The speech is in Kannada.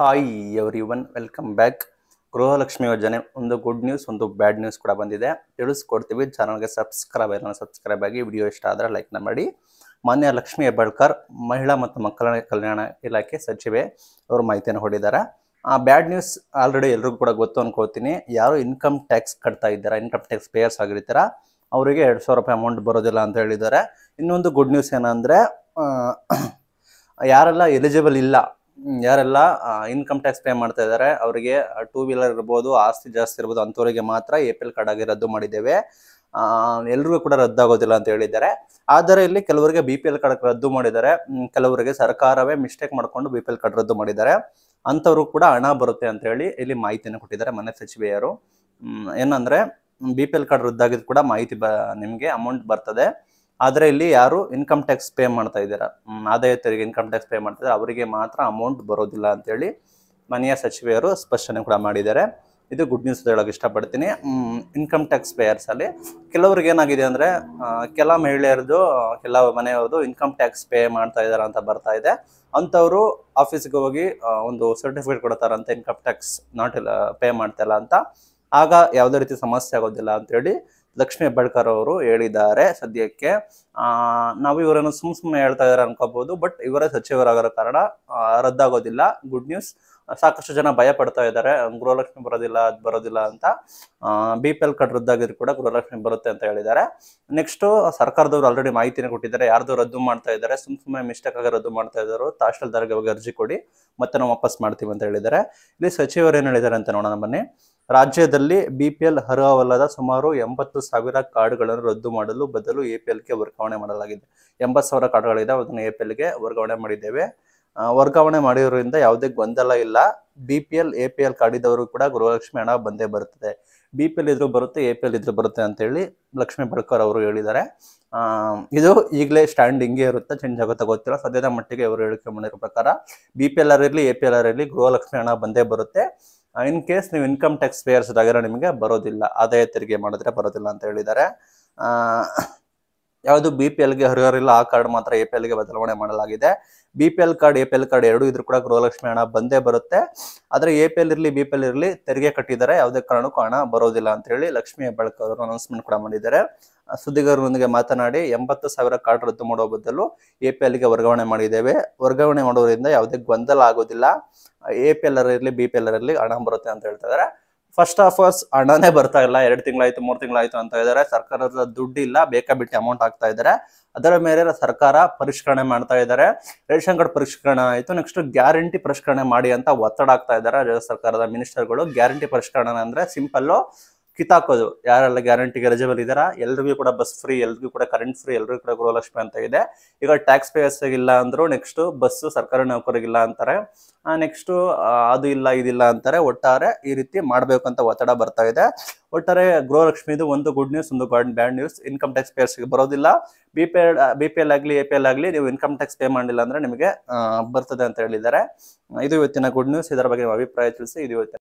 hi everyone welcome back Gruhalakshmi ಯೋಜನೆ ಒಂದು ಗುಡ್ ನ್ಯೂಸ್ ಒಂದು ಬ್ಯಾಡ್ ನ್ಯೂಸ್ ಕೂಡ ಬಂದಿದೆ ತಿಳಿಸ್ಕೊಡ್ತೀವಿ ಚಾನಲ್ಗೆ ಸಬ್ಸ್ಕ್ರೈಬ್ ಆಗೋಣ ಸಬ್ಸ್ಕ್ರೈಬ್ ಆಗಿ ವಿಡಿಯೋ ಇಷ್ಟ ಆದರೆ ಲೈಕ್ನ ಮಾಡಿ ಮಾನ್ಯ ಲಕ್ಷ್ಮಿ ಹೆಬ್ಬಾಳ್ಕರ್ ಮಹಿಳಾ ಮತ್ತು ಮಕ್ಕಳ ಕಲ್ಯಾಣ ಇಲಾಖೆ ಸಚಿವೆ ಅವರು ಮಾಹಿತಿಯನ್ನು ಹೊಡಿದ್ದಾರೆ ಆ ಬ್ಯಾಡ್ ನ್ಯೂಸ್ ಆಲ್ರೆಡಿ ಎಲ್ರಿಗೂ ಕೂಡ ಗೊತ್ತು ಅನ್ಕೋತೀನಿ ಯಾರು ಇನ್ಕಮ್ ಟ್ಯಾಕ್ಸ್ ಕಟ್ತಾ ಇದ್ದಾರೆ ಇನ್ಕಮ್ ಟ್ಯಾಕ್ಸ್ ಪೇಯರ್ಸ್ ಆಗಿರ್ತಾರ ಅವರಿಗೆ ಎರಡು ಸಾವಿರ ರೂಪಾಯಿ ಅಮೌಂಟ್ ಬರೋದಿಲ್ಲ ಅಂತ ಹೇಳಿದ್ದಾರೆ ಇನ್ನೊಂದು ಗುಡ್ ನ್ಯೂಸ್ ಏನಂದರೆ ಯಾರೆಲ್ಲ ಎಲಿಜಿಬಲ್ ಇಲ್ಲ ಯಾರೆಲ್ಲ ಇನ್ಕಮ್ ಟ್ಯಾಕ್ಸ್ ಪೇ ಮಾಡ್ತಾ ಇದ್ದಾರೆ ಅವರಿಗೆ ಟೂ ವೀಲರ್ ಇರ್ಬೋದು ಆಸ್ತಿ ಜಾಸ್ತಿ ಇರ್ಬೋದು ಅಂಥವರಿಗೆ ಮಾತ್ರ ಎ ಪಿ ಎಲ್ ಕಾರ್ಡ್ ಆಗಿ ರದ್ದು ಮಾಡಿದ್ದೇವೆ ಎಲ್ರಿಗೂ ಕೂಡ ರದ್ದಾಗೋದಿಲ್ಲ ಅಂತ ಹೇಳಿದ್ದಾರೆ ಆದರೆ ಇಲ್ಲಿ ಕೆಲವರಿಗೆ ಬಿ ಪಿ ಎಲ್ ಕಾರ್ಡ್ ರದ್ದು ಮಾಡಿದ್ದಾರೆ ಕೆಲವರಿಗೆ ಸರ್ಕಾರವೇ ಮಿಸ್ಟೇಕ್ ಮಾಡಿಕೊಂಡು ಬಿ ಪಿ ಎಲ್ ಕಾರ್ಡ್ ರದ್ದು ಮಾಡಿದ್ದಾರೆ ಅಂಥವ್ರಿಗೂ ಕೂಡ ಹಣ ಬರುತ್ತೆ ಅಂತ ಹೇಳಿ ಇಲ್ಲಿ ಮಾಹಿತಿಯನ್ನು ಕೊಟ್ಟಿದ್ದಾರೆ ಮನೆ ಸಚಿವೆಯರು ಏನಂದ್ರೆ ಬಿ ಪಿ ಎಲ್ ಕಾರ್ಡ್ ರದ್ದಾಗಿದ್ದು ಕೂಡ ಮಾಹಿತಿ ಬ ನಿಮಗೆ ಅಮೌಂಟ್ ಬರ್ತದೆ ಆದರೆ ಇಲ್ಲಿ ಯಾರು ಇನ್ಕಮ್ ಟ್ಯಾಕ್ಸ್ ಪೇ ಮಾಡ್ತಾ ಇದ್ದೀರಾ ಆದಾಯ ತೆರಿಗೆ ಇನ್ಕಮ್ ಟ್ಯಾಕ್ಸ್ ಪೇ ಮಾಡ್ತಾ ಇದ್ದಾರೆ ಅವರಿಗೆ ಮಾತ್ರ ಅಮೌಂಟ್ ಬರೋದಿಲ್ಲ ಅಂತೇಳಿ ಮನೆಯ ಸಚಿವೆಯರು ಸ್ಪಷ್ಟನೆ ಕೂಡ ಮಾಡಿದ್ದಾರೆ ಇದು ಗುಡ್ ನ್ಯೂಸ್ ಹೇಳೋಕೆ ಇಷ್ಟಪಡ್ತೀನಿ ಇನ್ಕಮ್ ಟ್ಯಾಕ್ಸ್ ಪೇಯರ್ಸಲ್ಲಿ ಕೆಲವ್ರಿಗೆ ಏನಾಗಿದೆ ಅಂದರೆ ಕೆಲ ಮಹಿಳೆಯರದು ಕೆಲ ಮನೆಯವ್ರದ್ದು ಇನ್ಕಮ್ ಟ್ಯಾಕ್ಸ್ ಪೇ ಮಾಡ್ತಾ ಇದ್ದಾರೆ ಅಂತ ಬರ್ತಾ ಇದೆ ಅಂಥವರು ಆಫೀಸ್ಗೆ ಹೋಗಿ ಒಂದು ಸರ್ಟಿಫಿಕೇಟ್ ಕೊಡ್ತಾರಂತೆ ಇನ್ಕಮ್ ಟ್ಯಾಕ್ಸ್ ನಾಟ್ ಪೇ ಮಾಡ್ತಾ ಇಲ್ಲ ಅಂತ ಆಗ ಯಾವುದೇ ರೀತಿ ಸಮಸ್ಯೆ ಆಗೋದಿಲ್ಲ ಅಂತೇಳಿ ಲಕ್ಷ್ಮಿ ಹೆಬ್ಬಾಳ್ಕರ್ ಅವರು ಹೇಳಿದ್ದಾರೆ ಸದ್ಯಕ್ಕೆ ನಾವು ಇವರನ್ನು ಸುಮ್ ಸುಮ್ಮನೆ ಹೇಳ್ತಾ ಇದಾರೆ ಅನ್ಕೋಬಹುದು ಬಟ್ ಇವರೇ ಸಚಿವರಾಗಿರೋ ಕಾರಣ ರದ್ದಾಗೋದಿಲ್ಲ ಗುಡ್ ನ್ಯೂಸ್ ಸಾಕಷ್ಟು ಜನ ಭಯ ಪಡ್ತಾ ಇದ್ದಾರೆ ಗೃಹಲಕ್ಷ್ಮಿ ಬರೋದಿಲ್ಲ ಅದು ಬರೋದಿಲ್ಲ ಅಂತ ಬಿ ಪಿ ಎಲ್ ಕಾರ್ಡ್ ರದ್ದಾಗಿದ್ರು ಕೂಡ ಗೃಹಲಕ್ಷ್ಮಿ ಬರುತ್ತೆ ಅಂತ ಹೇಳಿದ್ದಾರೆ ನೆಕ್ಸ್ಟ್ ಸರ್ಕಾರದವರು ಆಲ್ರೆಡಿ ಮಾಹಿತಿನ ಕೊಟ್ಟಿದ್ದಾರೆ ಯಾರ್ದು ರದ್ದು ಮಾಡ್ತಾ ಇದ್ದಾರೆ ಸುಮ್ ಸುಮ್ಮನೆ ಮಿಸ್ಟೇಕ್ ಆಗಿ ರದ್ದು ಮಾಡ್ತಾ ಇದ್ದಾರೆ ತಹಶೀಲ್ದಾರ್ಗೆ ಹೋಗಿ ಅರ್ಜಿ ಕೊಡಿ ಮತ್ತೆ ನಾವು ವಾಪಸ್ ಮಾಡ್ತೀವಿ ಅಂತ ಹೇಳಿದ್ದಾರೆ ಇಲ್ಲಿ ಸಚಿವರು ಏನು ಹೇಳಿದ್ದಾರೆ ಅಂತ ನೋಡೋಣ ಬನ್ನಿ ರಾಜ್ಯದಲ್ಲಿ ಬಿಪಿಎಲ್ ಅರ್ಹವಲ್ಲದ ಸುಮಾರು ಎಂಬತ್ತು ಸಾವಿರ ಕಾರ್ಡ್ಗಳನ್ನು ರದ್ದು ಮಾಡಲು ಬದಲು ಎ ಪಿ ವರ್ಗಾವಣೆ ಮಾಡಲಾಗಿದೆ ಎಂಬತ್ತು ಸಾವಿರ ಕಾರ್ಡ್ಗಳಿದೆ ಅದನ್ನು ಎ ಪಿ ವರ್ಗಾವಣೆ ಮಾಡಿದ್ದೇವೆ ವರ್ಗಾವಣೆ ಮಾಡಿರೋದ್ರಿಂದ ಯಾವುದೇ ಗೊಂದಲ ಇಲ್ಲ B P L A P L ಕೂಡ ಗೃಹಲಕ್ಷ್ಮಿ ಹಣ ಬಂದೇ ಬರುತ್ತದೆ ಬಿ ಪಿ ಎಲ್ ಇದ್ರು ಬರುತ್ತೆ ಎ ಪಿ ಎಲ್ ಇದ್ರು ಬರುತ್ತೆ ಅಂತೇಳಿ ಲಕ್ಷ್ಮೀ ಬಡ್ಕರ್ ಅವರು ಹೇಳಿದ್ದಾರೆ ಇದು ಈಗಲೇ ಸ್ಟ್ಯಾಂಡ್ ಹಿಂಗೆ ಇರುತ್ತೆ ಚೇಂಜ್ ಆಗುತ್ತೆ ಗೊತ್ತಿಲ್ಲ ಸದ್ಯದ ಮಟ್ಟಿಗೆ ಅವರು ಹೇಳಿಕೆ ಮಾಡಿರೋ ಪ್ರಕಾರ ಬಿ ಪಿ ಎಲ್ ಆರ್ ಇರಲಿ ಎ ಪಿ ಎಲ್ ಆರ್ ಇರಲಿ ಗೃಹಲಕ್ಷ್ಮಿ ಹಣ ಬಂದೇ ಬರುತ್ತೆ ಇನ್ ಕೇಸ್ ನೀವು ಇನ್ಕಮ್ ಟ್ಯಾಕ್ಸ್ ಪೇಯರ್ಸ್ ನಿಮಗೆ ಬರೋದಿಲ್ಲ ಆದಾಯ ತೆರಿಗೆ ಮಾಡಿದ್ರೆ ಬರೋದಿಲ್ಲ ಅಂತ ಹೇಳಿದ್ದಾರೆ ಯಾವುದು ಬಿ ಪಿ ಎಲ್ಗೆ ಹರಿಹರಿಲ್ಲ ಆ ಕಾರ್ಡ್ ಮಾತ್ರ ಎ ಪಿ ಎಲ್ಗೆ ಬದಲಾವಣೆ ಮಾಡಲಾಗಿದೆ B P L card A P L card ಎರಡು ಇದ್ರು ಕೂಡ ಗೃಹಲಕ್ಷ್ಮಿ ಹಣ ಬಂದೇ ಬರುತ್ತೆ ಆದರೆ ಎ ಪಿ ಎಲ್ ಇರಲಿ ಬಿ ಪಿ ಎಲ್ ಇರಲಿ ತೆರಿಗೆ ಕಟ್ಟಿದ್ದಾರೆ ಯಾವುದೇ ಕಾರಣಕ್ಕೂ ಹಣ ಬರೋದಿಲ್ಲ ಅಂತ ಹೇಳಿ ಲಕ್ಷ್ಮಿ ಹೆಬ್ಬಾಳ್ಕರ್ ಅವರು ಅನೌನ್ಸ್ಮೆಂಟ್ ಕೂಡ ಮಾಡಿದ್ದಾರೆ ಸುದ್ದಿಗಾರರೊಂದಿಗೆ ಮಾತನಾಡಿ ಎಂಬತ್ತು ಸಾವಿರ ಕಾರ್ಡ್ ರದ್ದು ಮಾಡುವ ಬದಲು ಎ ಪಿ ಎಲ್ಗೆ ವರ್ಗಾವಣೆ ಮಾಡಿದ್ದೇವೆ ವರ್ಗಾವಣೆ ಮಾಡೋದ್ರಿಂದ ಯಾವುದೇ ಗೊಂದಲ ಆಗೋದಿಲ್ಲ ಎ ಪಿ ಎಲ್ ಇರಲಿ ಬಿ ಪಿ ಎಲ್ ಇರಲಿ ಹಣ ಬರುತ್ತೆ ಅಂತ ಹೇಳ್ತಾ ಇದ್ದಾರೆ ಫಸ್ಟ್ ಆಫರ್ಸ್ ಹಣನೇ ಬರ್ತಾ ಇಲ್ಲ ಎರಡು ತಿಂಗಳಾಯ್ತು ಮೂರು ತಿಂಗಳಾಯ್ತು ಅಂತ ಇದ್ದಾರೆ ಸರ್ಕಾರದ ದುಡ್ಡು ಇಲ್ಲ ಬೇಕಾ ಬಿಟ್ಟು ಅಮೌಂಟ್ ಆಗ್ತಾ ಇದ್ದಾರೆ ಅದರ ಮೇಲೆ ಸರ್ಕಾರ ಪರಿಷ್ಕರಣೆ ಮಾಡ್ತಾ ಇದ್ದಾರೆ ರೇಷನ್ ಕಾರ್ಡ್ ಪರಿಷ್ಕರಣೆ ಆಯ್ತು ನೆಕ್ಸ್ಟ್ ಗ್ಯಾರಂಟಿ ಪರಿಷ್ಕರಣೆ ಮಾಡಿ ಅಂತ ಒತ್ತಡ ಆಗ್ತಾ ಇದ್ದಾರೆ ರಾಜ್ಯ ಸರ್ಕಾರದ ಮಿನಿಸ್ಟರ್ಗಳು ಗ್ಯಾರಂಟಿ ಪರಿಷ್ಕರಣೆ ಅಂದ್ರೆ ಸಿಂಪಲ್ಲು ಕಿತ್ತಾಕೋದು ಯಾರೆಲ್ಲ ಗ್ಯಾರಂಟಿಗೆ ಎಲಿಜಿಬಲ್ ಇದಾರ ಎಲ್ರಿಗೂ ಕೂಡ ಬಸ್ ಫ್ರೀ ಎಲ್ರಿಗೂ ಕೂಡ ಕರೆಂಟ್ ಫ್ರೀ ಎಲ್ರಿಗೂ ಕೂಡ ಗೃಹಲಕ್ಷ್ಮಿ ಅಂತ ಇದೆ ಈಗ ಟ್ಯಾಕ್ಸ್ ಪೇಯರ್ಸ್ ಇಲ್ಲ ಅಂದ್ರು ನೆಕ್ಸ್ಟ್ ಬಸ್ ಸರ್ಕಾರಿ ನೌಕರಿಗಿಲ್ಲ ಅಂತಾರೆ ನೆಕ್ಸ್ಟ್ ಅದು ಇಲ್ಲ ಇದಿಲ್ಲ ಅಂತಾರೆ ಒಟ್ಟಾರೆ ಈ ರೀತಿ ಅಂತ ಒತ್ತಡ ಬರ್ತಾ ಇದೆ ಒಟ್ಟಾರೆ ಗೃಹಲಕ್ಷ್ಮಿದು ಒಂದು ಗುಡ್ ನ್ಯೂಸ್ ಒಂದು ಬ್ಯಾಡ್ ನ್ಯೂಸ್ ಇನ್ಕಮ್ ಟ್ಯಾಕ್ಸ್ ಪೇಯರ್ಸ್ಗೆ ಬರೋದಿಲ್ಲ B P B P L ಆಗಲಿ ಎ ಪಿ ಎಲ್ ಆಗಲಿ ನೀವು ಇನ್ಕಮ್ ಟ್ಯಾಕ್ಸ್ ಪೇ ಮಾಡಿಲ್ಲ ಅಂದ್ರೆ ನಿಮಗೆ ಬರ್ತದೆ ಅಂತ ಹೇಳಿದ್ದಾರೆ ಇದು ಇವತ್ತಿನ ಗುಡ್ ನ್ಯೂಸ್ ಇದರ ಬಗ್ಗೆ ನಿಮ್ಮ ಅಭಿಪ್ರಾಯ ತಿಳಿಸಿ ಇದು ಇವತ್ತಿನ